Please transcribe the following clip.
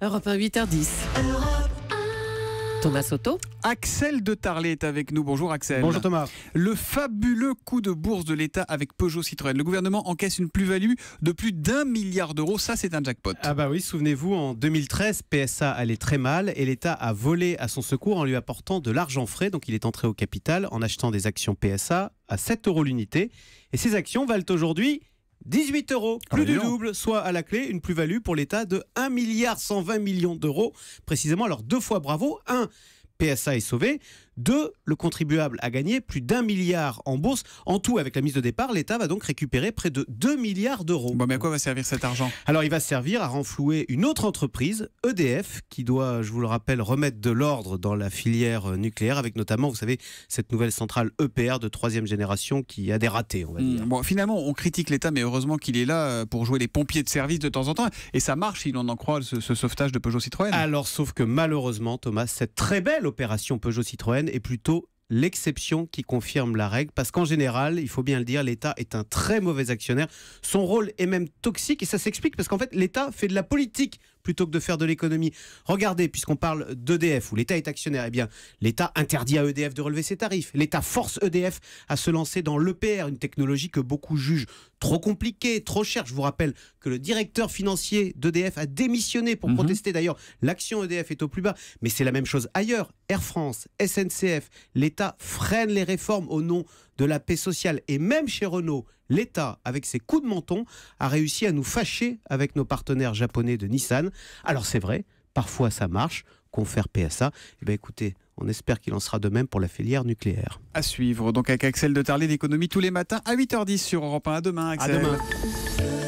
Europe 1, 8h10. Thomas Soto. Axel de Tarlet est avec nous. Bonjour Axel. Bonjour Thomas. Le fabuleux coup de bourse de l'État avec Peugeot Citroën. Le gouvernement encaisse une plus-value de plus d'un milliard d'euros. Ça, c'est un jackpot. Ah bah oui, souvenez-vous, en 2013, PSA allait très mal et l'État a volé à son secours en lui apportant de l'argent frais. Donc il est entré au capital en achetant des actions PSA à 7 euros l'unité. Et ces actions valent aujourd'hui 18 euros, ah plus bah du double, soit à la clé une plus-value pour l'État de 1 milliard 120 millions d'euros, précisément. Alors deux fois bravo, un PSA est sauvé. Deux, le contribuable a gagné plus d'un milliard en bourse. En tout, avec la mise de départ, l'État va donc récupérer près de 2 milliards d'euros. Bon, mais à quoi va servir cet argent Alors, il va servir à renflouer une autre entreprise, EDF, qui doit, je vous le rappelle, remettre de l'ordre dans la filière nucléaire, avec notamment, vous savez, cette nouvelle centrale EPR de troisième génération qui a des ratés, on va dire. finalement, on critique l'État, mais heureusement qu'il est là euh, pour jouer les pompiers de service de temps en temps. Et ça marche, si l'on en croit, ce, ce sauvetage de Peugeot Citroën. Alors, sauf que malheureusement, Thomas, cette très belle opération Peugeot Citroën est plutôt l'exception qui confirme la règle, parce qu'en général, il faut bien le dire, l'État est un très mauvais actionnaire. Son rôle est même toxique, et ça s'explique parce qu'en fait, l'État fait de la politique plutôt que de faire de l'économie. Regardez, puisqu'on parle d'EDF, où l'État est actionnaire, eh bien, l'État interdit à EDF de relever ses tarifs. L'État force EDF à se lancer dans l'EPR, une technologie que beaucoup jugent trop compliquée, trop chère. Je vous rappelle que le directeur financier d'EDF a démissionné pour mhm. protester. D'ailleurs, l'action EDF est au plus bas. Mais c'est la même chose ailleurs. Air France, SNCF, l'État freine les réformes au nom de la paix sociale. Et même chez Renault, l'État, avec ses coups de menton, a réussi à nous fâcher avec nos partenaires japonais de Nissan. Alors c'est vrai, parfois ça marche, confère PSA. Eh bien écoutez, on espère qu'il en sera de même pour la filière nucléaire. À suivre, donc avec Axel de Tarlet d'économie tous les matins à 8h10 sur Europe 1. À demain, À demain.